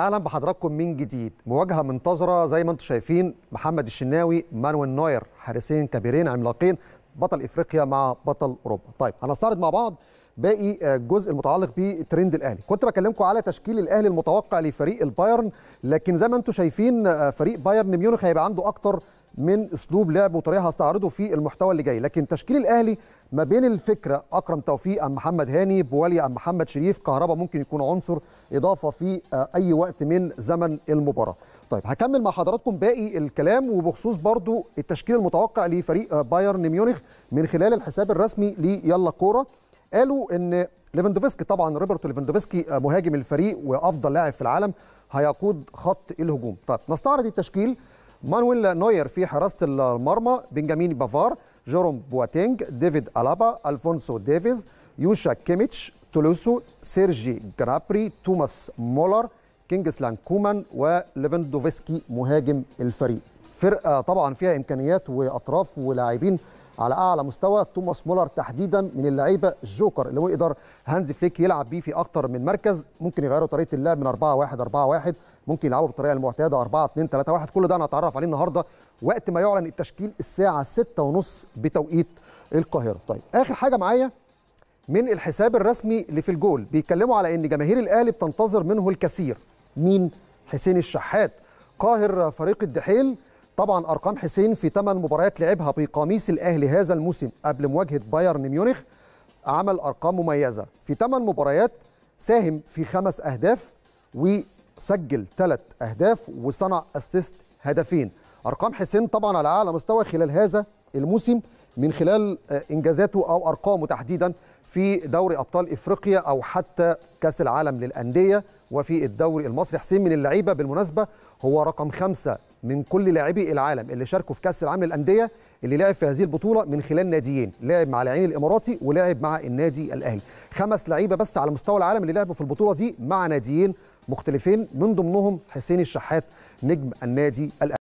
اهلا بحضراتكم من جديد مواجهه منتظره زي ما انتم شايفين محمد الشناوي مانويل نوير حارسين كبيرين عملاقين بطل افريقيا مع بطل اوروبا طيب هنستعرض مع بعض باقي الجزء آه، المتعلق بترند الاهلي كنت بكلمكم على تشكيل الاهلي المتوقع لفريق البايرن لكن زي ما انتم شايفين آه، فريق بايرن ميونخ هيبقى عنده اكتر من اسلوب لعب وطريقه هستعرضه في المحتوى اللي جاي لكن تشكيل الاهلي ما بين الفكره اكرم توفيق ام محمد هاني بوالي ام محمد شريف كهربا ممكن يكون عنصر اضافه في آه، اي وقت من زمن المباراه طيب هكمل مع حضراتكم باقي الكلام وبخصوص برضو التشكيل المتوقع لفريق آه، بايرن ميونخ من خلال الحساب الرسمي ليلا كوره قالوا ان ليفاندوفسكي طبعا روبرت ليفاندوفسكي آه، مهاجم الفريق وافضل لاعب في العالم هيقود خط الهجوم طيب نستعرض التشكيل مانويل نوير في حراسة المرمى بنجامين بافار جيروم بواتينج ديفيد ألابا ألفونسو ديفيز يوشا كيميتش تولوسو سيرجي جرابري توماس مولر كينجسلان كومان وليفندوفسكي مهاجم الفريق فرقة طبعا فيها إمكانيات وأطراف ولاعبين على اعلى مستوى توماس مولر تحديدا من اللعيبه الجوكر اللي هو يقدر هانز فليك يلعب بيه في اكتر من مركز ممكن يغيروا طريقه اللعب من 4 1 4 1 ممكن يلعبوا بالطريقه المعتاده 4 2 3 1 كل ده انا هتعرف عليه النهارده وقت ما يعلن التشكيل الساعه 6:30 بتوقيت القاهره طيب اخر حاجه معايا من الحساب الرسمي اللي في الجول بيتكلموا على ان جماهير الاهلي بتنتظر منه الكثير مين حسين الشحات قاهر فريق الدحيل طبعا ارقام حسين في ثمان مباريات لعبها بقميص الاهلي هذا الموسم قبل مواجهه بايرن ميونخ عمل ارقام مميزه في ثمان مباريات ساهم في خمس اهداف وسجل ثلاث اهداف وصنع اسيست هدفين ارقام حسين طبعا على اعلى مستوى خلال هذا الموسم من خلال آه، انجازاته او ارقامه تحديدا في دوري ابطال افريقيا او حتى كاس العالم للانديه وفي الدوري المصري حسين من اللعيبه بالمناسبه هو رقم خمسة من كل لاعبي العالم اللي شاركوا في كاس العالم للانديه اللي لعب في هذه البطوله من خلال ناديين لعب مع العين الاماراتي ولعب مع النادي الاهلي خمس لعيبه بس على مستوى العالم اللي لعبوا في البطوله دي مع ناديين مختلفين من ضمنهم حسين الشحات نجم النادي الاهلي